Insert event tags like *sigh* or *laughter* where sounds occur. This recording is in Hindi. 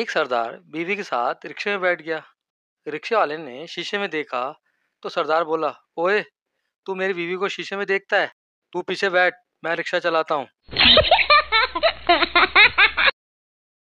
एक सरदार बीवी के साथ रिक्शे में बैठ गया रिक्शे वाले ने शीशे में देखा तो सरदार बोला ओए तू मेरी बीवी को शीशे में देखता है तू पीछे बैठ मैं रिक्शा चलाता हूँ *laughs*